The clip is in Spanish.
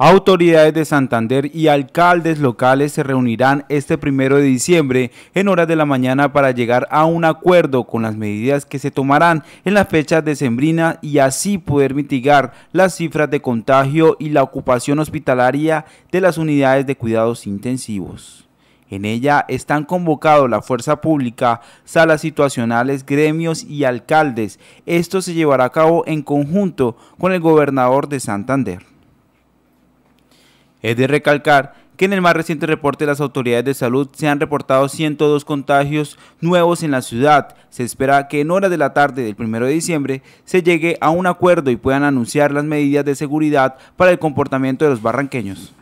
Autoridades de Santander y alcaldes locales se reunirán este primero de diciembre en horas de la mañana para llegar a un acuerdo con las medidas que se tomarán en las fechas sembrina y así poder mitigar las cifras de contagio y la ocupación hospitalaria de las unidades de cuidados intensivos. En ella están convocados la fuerza pública, salas situacionales, gremios y alcaldes. Esto se llevará a cabo en conjunto con el gobernador de Santander. Es de recalcar que en el más reciente reporte de las autoridades de salud se han reportado 102 contagios nuevos en la ciudad. Se espera que en horas de la tarde del 1 de diciembre se llegue a un acuerdo y puedan anunciar las medidas de seguridad para el comportamiento de los barranqueños.